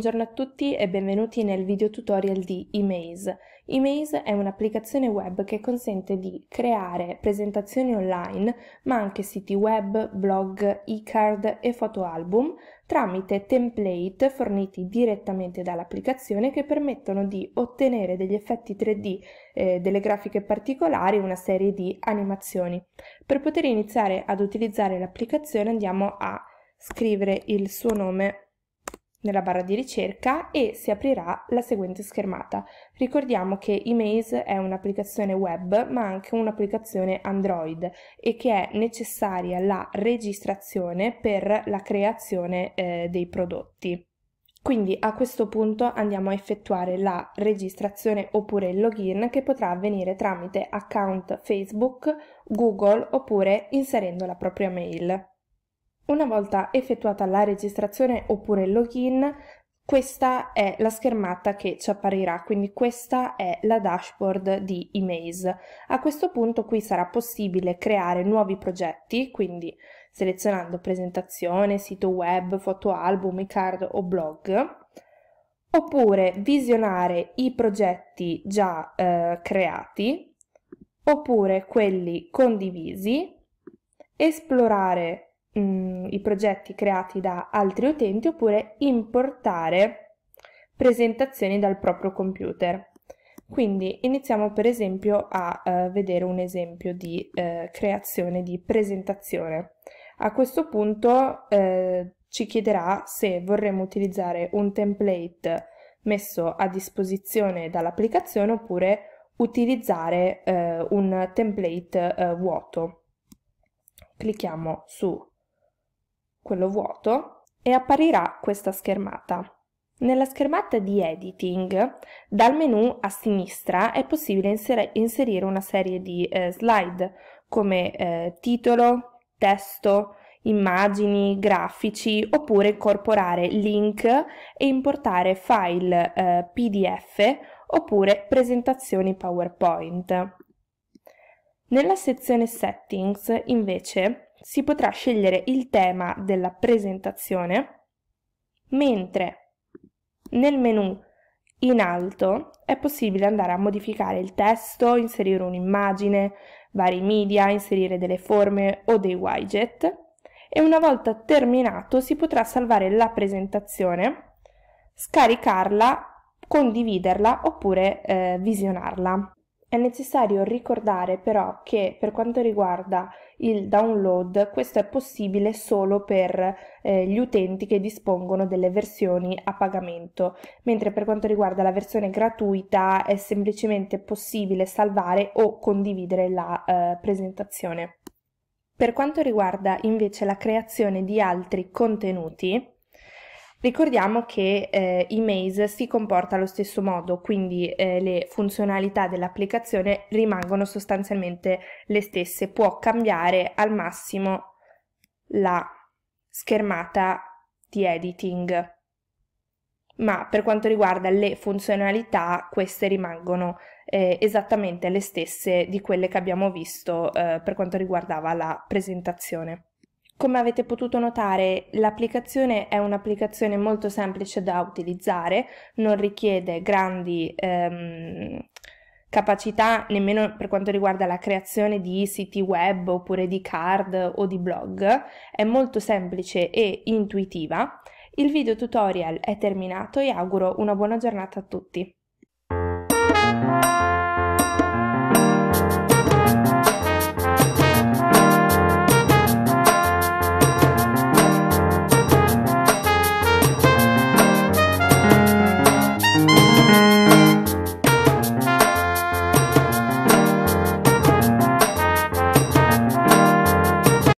Buongiorno a tutti e benvenuti nel video tutorial di eMaze. eMaze è un'applicazione web che consente di creare presentazioni online, ma anche siti web, blog, e-card e fotoalbum tramite template forniti direttamente dall'applicazione che permettono di ottenere degli effetti 3D, eh, delle grafiche particolari, una serie di animazioni. Per poter iniziare ad utilizzare l'applicazione andiamo a scrivere il suo nome nella barra di ricerca e si aprirà la seguente schermata. Ricordiamo che Emaze è un'applicazione web ma anche un'applicazione Android e che è necessaria la registrazione per la creazione eh, dei prodotti. Quindi a questo punto andiamo a effettuare la registrazione oppure il login che potrà avvenire tramite account Facebook, Google oppure inserendo la propria mail. Una volta effettuata la registrazione oppure il login, questa è la schermata che ci apparirà, quindi questa è la dashboard di Emaze. A questo punto qui sarà possibile creare nuovi progetti, quindi selezionando presentazione, sito web, fotoalbum, card o blog, oppure visionare i progetti già eh, creati, oppure quelli condivisi, esplorare mh, mm, i progetti creati da altri utenti oppure importare presentazioni dal proprio computer. Quindi iniziamo per esempio a eh, vedere un esempio di eh, creazione di presentazione. A questo punto eh, ci chiederà se vorremmo utilizzare un template messo a disposizione dall'applicazione oppure utilizzare eh, un template eh, vuoto. Clicchiamo su quello vuoto, e apparirà questa schermata. Nella schermata di editing, dal menu a sinistra è possibile inserire una serie di eh, slide come eh, titolo, testo, immagini, grafici oppure incorporare link e importare file eh, PDF oppure presentazioni PowerPoint. Nella sezione settings invece si potrà scegliere il tema della presentazione, mentre nel menu in alto è possibile andare a modificare il testo, inserire un'immagine, vari media, inserire delle forme o dei widget e una volta terminato si potrà salvare la presentazione, scaricarla, condividerla oppure eh, visionarla. È necessario ricordare però che per quanto riguarda il download questo è possibile solo per eh, gli utenti che dispongono delle versioni a pagamento, mentre per quanto riguarda la versione gratuita è semplicemente possibile salvare o condividere la eh, presentazione. Per quanto riguarda invece la creazione di altri contenuti, Ricordiamo che eh, Maze si comporta allo stesso modo, quindi eh, le funzionalità dell'applicazione rimangono sostanzialmente le stesse, può cambiare al massimo la schermata di editing ma per quanto riguarda le funzionalità queste rimangono eh, esattamente le stesse di quelle che abbiamo visto eh, per quanto riguardava la presentazione. Come avete potuto notare, l'applicazione è un'applicazione molto semplice da utilizzare, non richiede grandi ehm, capacità nemmeno per quanto riguarda la creazione di siti web oppure di card o di blog, è molto semplice e intuitiva. Il video tutorial è terminato e auguro una buona giornata a tutti.